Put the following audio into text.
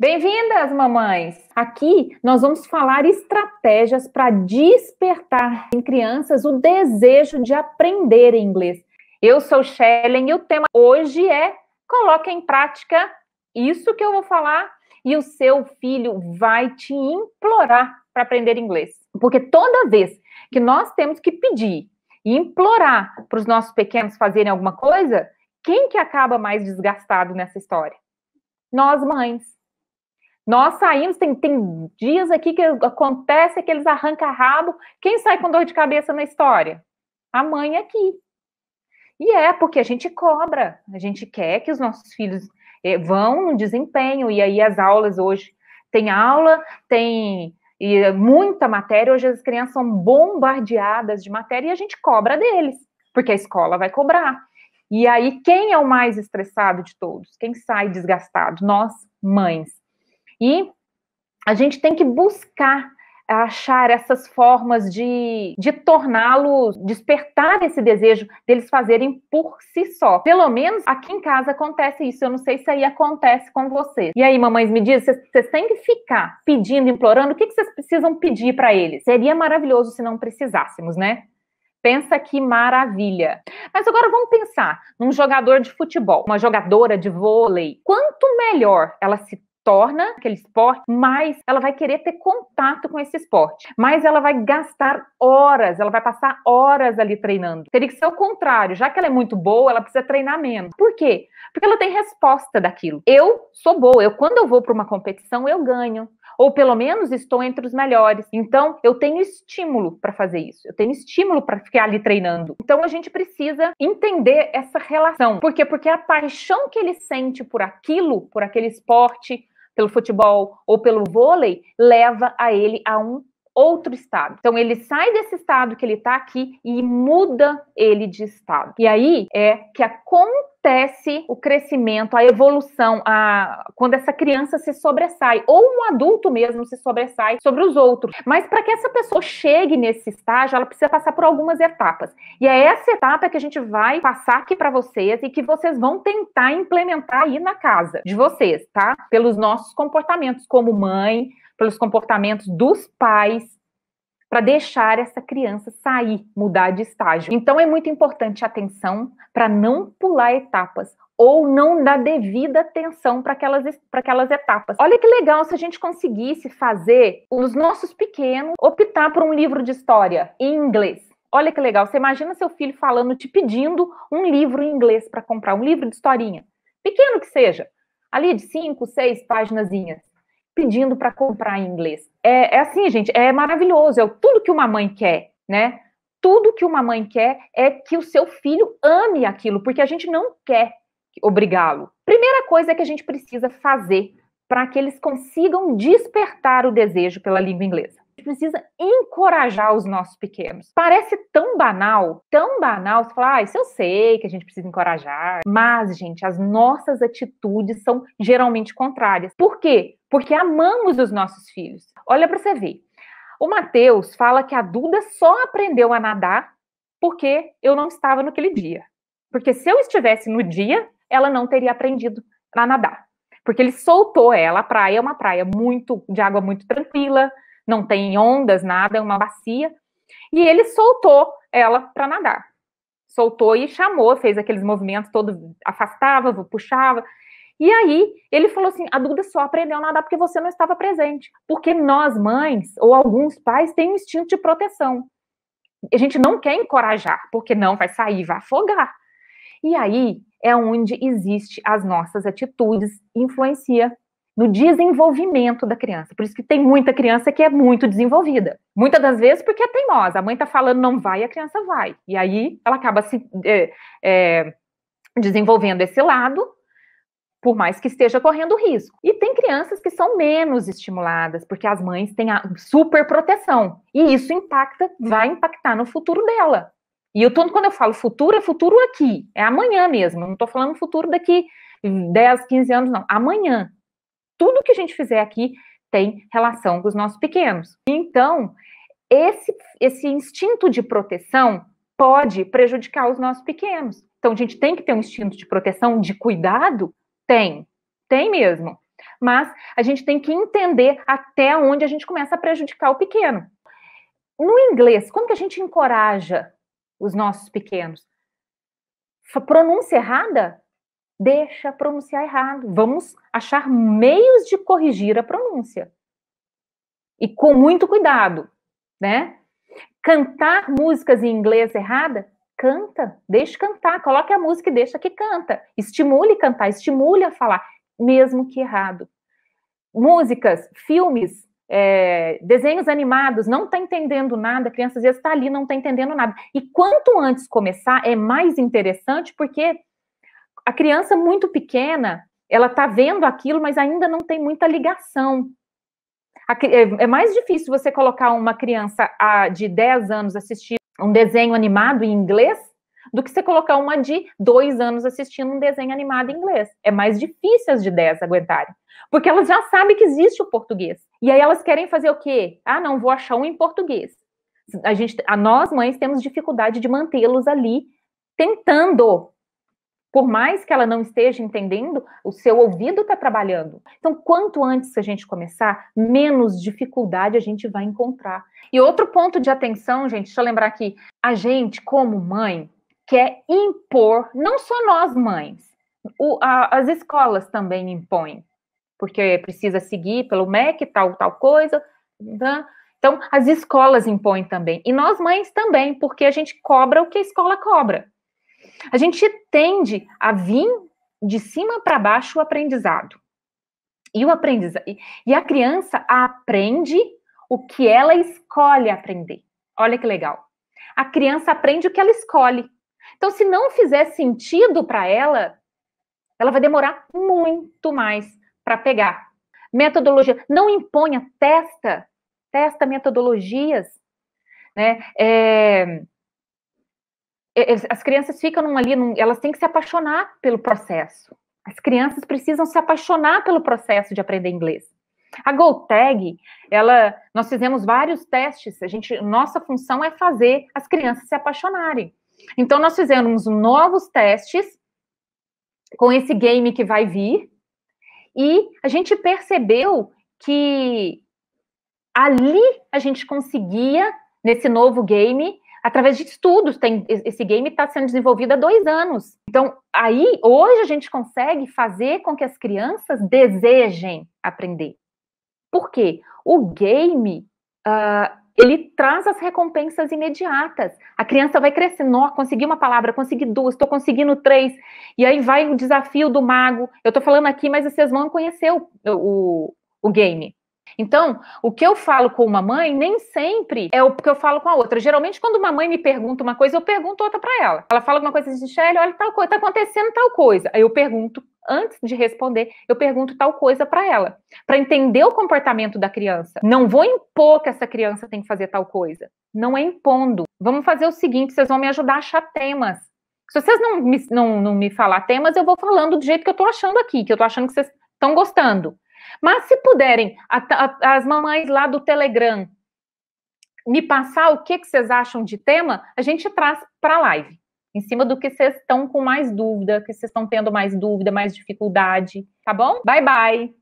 Bem-vindas, mamães! Aqui nós vamos falar estratégias para despertar em crianças o desejo de aprender inglês. Eu sou Shelen e o tema hoje é Coloque em prática isso que eu vou falar e o seu filho vai te implorar para aprender inglês. Porque toda vez que nós temos que pedir e implorar para os nossos pequenos fazerem alguma coisa, quem que acaba mais desgastado nessa história? Nós, mães. Nós saímos, tem, tem dias aqui que acontece que eles arrancam rabo Quem sai com dor de cabeça na história? A mãe aqui. E é porque a gente cobra, a gente quer que os nossos filhos eh, vão no desempenho, e aí as aulas hoje tem aula, tem e muita matéria. Hoje as crianças são bombardeadas de matéria e a gente cobra deles, porque a escola vai cobrar. E aí, quem é o mais estressado de todos? Quem sai desgastado? Nós, mães. E a gente tem que buscar achar essas formas de, de torná-los, despertar esse desejo deles fazerem por si só. Pelo menos aqui em casa acontece isso. Eu não sei se aí acontece com vocês. E aí, mamães, me dizem: vocês têm que ficar pedindo, implorando, o que, que vocês precisam pedir para eles? Seria maravilhoso se não precisássemos, né? Pensa que maravilha. Mas agora vamos pensar num jogador de futebol, uma jogadora de vôlei. Quanto melhor ela se torna aquele esporte, mais ela vai querer ter contato com esse esporte, mais ela vai gastar horas, ela vai passar horas ali treinando. Teria que ser o contrário, já que ela é muito boa, ela precisa treinar menos. Por quê? Porque ela tem resposta daquilo. Eu sou boa, eu quando eu vou para uma competição, eu ganho ou pelo menos estou entre os melhores. Então, eu tenho estímulo para fazer isso, eu tenho estímulo para ficar ali treinando. Então, a gente precisa entender essa relação. Por quê? Porque a paixão que ele sente por aquilo, por aquele esporte, pelo futebol ou pelo vôlei leva a ele a um outro estado. Então ele sai desse estado que ele está aqui e muda ele de estado. E aí é que acontece o crescimento, a evolução, a quando essa criança se sobressai ou um adulto mesmo se sobressai sobre os outros. Mas para que essa pessoa chegue nesse estágio, ela precisa passar por algumas etapas. E é essa etapa que a gente vai passar aqui para vocês e que vocês vão tentar implementar aí na casa de vocês, tá? Pelos nossos comportamentos como mãe, pelos comportamentos dos pais, para deixar essa criança sair, mudar de estágio. Então é muito importante atenção para não pular etapas ou não dar devida atenção para aquelas, aquelas etapas. Olha que legal se a gente conseguisse fazer os nossos pequenos optar por um livro de história em inglês. Olha que legal, você imagina seu filho falando, te pedindo um livro em inglês para comprar, um livro de historinha. Pequeno que seja, ali de cinco, seis páginas pedindo para comprar em inglês. É, é, assim, gente, é maravilhoso, é tudo que uma mãe quer, né? Tudo que uma mãe quer é que o seu filho ame aquilo, porque a gente não quer obrigá-lo. Primeira coisa que a gente precisa fazer para que eles consigam despertar o desejo pela língua inglesa precisa encorajar os nossos pequenos. Parece tão banal, tão banal, você fala, ah, isso eu sei que a gente precisa encorajar. Mas, gente, as nossas atitudes são geralmente contrárias. Por quê? Porque amamos os nossos filhos. Olha para você ver. O Mateus fala que a Duda só aprendeu a nadar porque eu não estava naquele dia. Porque se eu estivesse no dia, ela não teria aprendido a nadar. Porque ele soltou ela, a praia é uma praia muito de água muito tranquila, não tem ondas, nada, é uma bacia. E ele soltou ela para nadar. Soltou e chamou, fez aqueles movimentos todo, afastava, puxava. E aí ele falou assim: a ah, Duda só aprendeu a nadar porque você não estava presente. Porque nós, mães, ou alguns pais, têm um instinto de proteção. A gente não quer encorajar, porque não vai sair, vai afogar. E aí é onde existe as nossas atitudes, influencia no desenvolvimento da criança. Por isso que tem muita criança que é muito desenvolvida. Muitas das vezes porque é teimosa. A mãe está falando não vai e a criança vai. E aí ela acaba se é, é, desenvolvendo esse lado, por mais que esteja correndo risco. E tem crianças que são menos estimuladas, porque as mães têm a super proteção. E isso impacta, vai impactar no futuro dela. E eu tô, quando eu falo futuro, é futuro aqui, é amanhã mesmo. Eu não estou falando futuro daqui 10, 15 anos, não. Amanhã tudo que a gente fizer aqui tem relação com os nossos pequenos. Então, esse, esse instinto de proteção pode prejudicar os nossos pequenos. Então, a gente tem que ter um instinto de proteção, de cuidado? Tem, tem mesmo. Mas a gente tem que entender até onde a gente começa a prejudicar o pequeno. No inglês, como que a gente encoraja os nossos pequenos? Pronúncia errada? deixa pronunciar errado. Vamos achar meios de corrigir a pronúncia. E com muito cuidado, né? Cantar músicas em inglês errada? Canta, deixe cantar, coloque a música e deixa que canta. Estimule cantar, estimule a falar, mesmo que errado. Músicas, filmes, é, desenhos animados, não está entendendo nada, a criança às vezes está ali, não está entendendo nada. E quanto antes começar, é mais interessante, porque a criança muito pequena, ela está vendo aquilo, mas ainda não tem muita ligação. É, é mais difícil você colocar uma criança de 10 anos assistindo um desenho animado em inglês do que você colocar uma de dois anos assistindo um desenho animado em inglês. É mais difícil as de 10 aguentarem. Porque elas já sabem que existe o português. E aí elas querem fazer o quê? Ah, não, vou achar um em português. A gente, a nós, mães, temos dificuldade de mantê-los ali tentando por mais que ela não esteja entendendo, o seu ouvido está trabalhando. Então, quanto antes a gente começar, menos dificuldade a gente vai encontrar. E outro ponto de atenção, gente, deixa eu lembrar aqui: a gente, como mãe, quer impor, não só nós mães, o, a, as escolas também impõem, porque precisa seguir pelo MEC, tal, tal coisa. Né? Então, as escolas impõem também. E nós mães também, porque a gente cobra o que a escola cobra. A gente tende a vir de cima para baixo o aprendizado. E o aprendizado. E a criança aprende o que ela escolhe aprender. Olha que legal. A criança aprende o que ela escolhe. Então, se não fizer sentido para ela, ela vai demorar muito mais para pegar. Metodologia. Não imponha, testa. Testa metodologias. Né? É é, é, as crianças ficam num, ali, num, elas têm que se apaixonar pelo processo. As crianças precisam se apaixonar pelo processo de aprender inglês. A Gold ela, nós fizemos vários testes. A gente, nossa função é fazer as crianças se apaixonarem. Então nós fizemos novos testes com esse game que vai vir e a gente percebeu que ali a gente conseguia nesse novo game através de estudos. Tem, esse game está sendo desenvolvido há dois anos. Então, aí, hoje a gente consegue fazer com que as crianças desejem aprender. Por quê? O game, uh, ele traz as recompensas imediatas. A criança vai crescendo, consegui uma palavra, consegui duas, estou conseguindo três, e aí vai o desafio do mago. Eu estou falando aqui, mas vocês vão conhecer o, o, o game. Então, o que eu falo com uma mãe nem sempre é o que eu falo com a outra. Geralmente, quando uma mãe me pergunta uma coisa, eu pergunto outra para ela. Ela fala alguma coisa, Michelle, assim, olha, tal coisa, tá acontecendo tal coisa. Aí eu pergunto, antes de responder, eu pergunto tal coisa para ela, para entender o comportamento da criança. Não vou impor que essa criança tem que fazer tal coisa. Não é impondo. Vamos fazer o seguinte, vocês vão me ajudar a achar temas. Se vocês não me, não, não me falar temas, eu vou falando do jeito que eu tô achando aqui, que eu tô achando que vocês estão gostando. Mas se puderem, a, a, as mamães lá do Telegram me passar o que, que vocês acham de tema, a gente traz para a live, em cima do que vocês estão com mais dúvida, que vocês estão tendo mais dúvida, mais dificuldade, tá bom? Bye, bye!